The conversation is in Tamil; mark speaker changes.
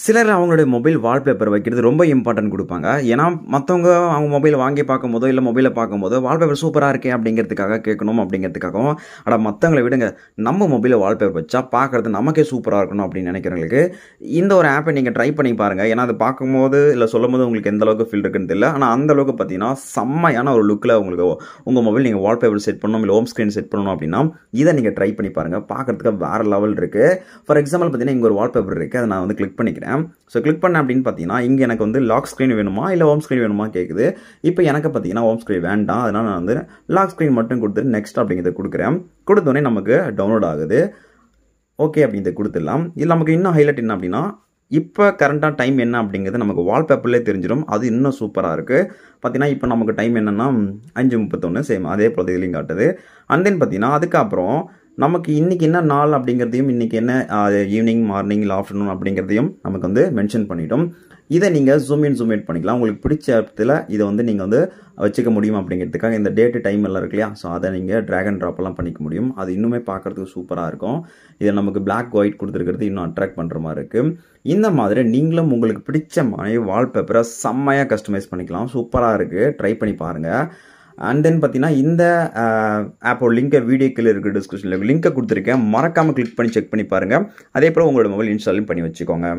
Speaker 1: சிலர் அவங்களுடைய மொபைல் வால்பேப்பர் வைக்கிறது ரொம்ப இம்பார்ட்டன்ட் கொடுப்பாங்க ஏன்னா மற்றவங்க அவங்க மொபைல் வாங்கி பார்க்கும்போதோ இல்லை மொபைலை பார்க்கும்போதோ வால்பேப்பர் சூப்பராக இருக்கே அப்படிங்கிறதுக்காக கேட்கணும் அப்படிங்கிறதுக்காகவும் ஆனால் மற்றவங்களை விடுங்க நம்ம மொபைலில் வால்பேப்பர் வச்சா பார்க்குறது நமக்கே சூப்பராக இருக்கணும் அப்படின்னு நினைக்கிறவங்களுக்கு இந்த ஒரு ஆப்பை நீங்கள் ட்ரை பண்ணி பாருங்கள் ஏன்னா அது பார்க்கும்போது இல்லை சொல்லும் போது உங்களுக்கு எந்த அளவுக்கு ஃபீல் இருக்குன்னு தெரியல ஆனால் அந்த அளவுக்கு பார்த்தீங்கன்னா செம்மையான ஒரு லுக்கில் உங்களுக்கு உங்கள் மொபைல் நீங்கள் வால்பேப்பர் செட் பண்ணணும் இல்லை ஹோம் ஸ்க்ரீன் செட் பண்ணணும் அப்படின்னா இதை நீங்கள் ட்ரை பண்ணி பாருங்கள் பார்க்குறதுக்கு வேறு லெவல் இருக்குது ஃபார் எக்ஸாம்பிள் பார்த்தீங்கன்னா இங்கே ஒரு வால்பேப்பர் இருக்குது அதை நான் வந்து கிளிக் பண்ணிக்கிறேன் நினைக்கிறேன் ஸோ கிளிக் பண்ண அப்படின்னு பார்த்தீங்கன்னா இங்கே எனக்கு வந்து லாக் ஸ்க்ரீன் வேணுமா இல்லை ஹோம் ஸ்க்ரீன் வேணுமா கேட்குது இப்போ எனக்கு பார்த்தீங்கன்னா ஹோம் ஸ்க்ரீன் வேண்டாம் அதனால் நான் வந்து லாக் ஸ்க்ரீன் மட்டும் கொடுத்துட்டு நெக்ஸ்ட் அப்படிங்கிறத கொடுக்குறேன் கொடுத்தோடனே நமக்கு டவுன்லோட் ஆகுது ஓகே அப்படிங்கிறத கொடுத்துடலாம் இதில் நமக்கு இன்னும் ஹைலைட் என்ன அப்படின்னா இப்போ கரண்ட்டாக டைம் என்ன அப்படிங்கிறது நமக்கு வால்பேப்பர்லேயே தெரிஞ்சிடும் அது இன்னும் சூப்பராக இருக்குது பார்த்தீங்கன்னா இப்போ நமக்கு டைம் என்னென்னா அஞ்சு முப்பத்தொன்று சேம் அதே போல் இதுலேயும் காட்டுது அண்ட் தென் பார்த்தீங்கன்னா அதுக்கப்புறம் நமக்கு இன்றைக்கி என்ன நாள் அப்படிங்கிறதையும் இன்றைக்கி என்ன ஈவினிங் மார்னிங் இல்லை ஆஃப்டர்நூன் அப்படிங்கிறதையும் நமக்கு வந்து மென்ஷன் பண்ணிவிடும் இதை நீங்கள் ஜூம் இன் ஜூம் பண்ணிக்கலாம் உங்களுக்கு பிடிச்ச இடத்துல இதை வந்து நீங்கள் வந்து வச்சுக்க முடியும் அப்படிங்கிறதுக்காக இந்த டேட்டு டைம் எல்லாம் இருக்கு இல்லையா ஸோ அதை நீங்கள் ட்ராகன் ட்ராப்லாம் பண்ணிக்க முடியும் அது இன்னுமே பார்க்குறதுக்கு சூப்பராக இருக்கும் இதை நமக்கு பிளாக் ஒயிட் கொடுத்துருக்கிறது இன்னும் அட்ராக்ட் பண்ணுற மாதிரி இருக்குது இந்த மாதிரி நீங்களும் உங்களுக்கு பிடிச்ச மாதிரி வால்பேப்பரை செம்மையாக கஸ்டமைஸ் பண்ணிக்கலாம் சூப்பராக இருக்குது ட்ரை பண்ணி பாருங்கள் அண்ட் தென் பார்த்தீங்கன்னா இந்த ஆப்போட லிங்கை வீடியோக்கில் இருக்கிற டிஸ்கிரிப்ஷனில் லிங்கை கொடுத்துருக்கேன் மறக்காமல் கிளிக் பண்ணி செக் பண்ணி பாருங்கள் அதே போல் உங்களோட மொபைல் இன்ஸ்டாலும் பண்ணி வச்சுக்கோங்க